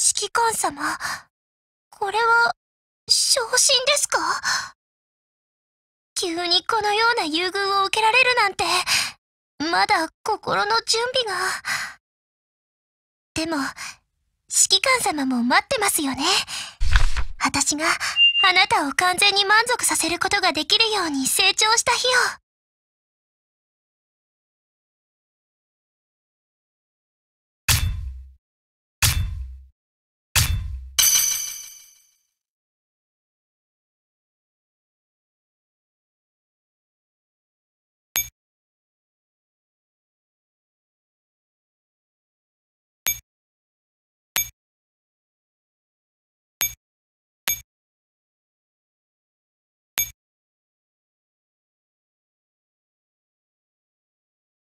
指揮官様。これは、昇進ですか急にこのような優遇を受けられるなんて、まだ心の準備が。でも、指揮官様も待ってますよね。私があなたを完全に満足させることができるように成長した日を。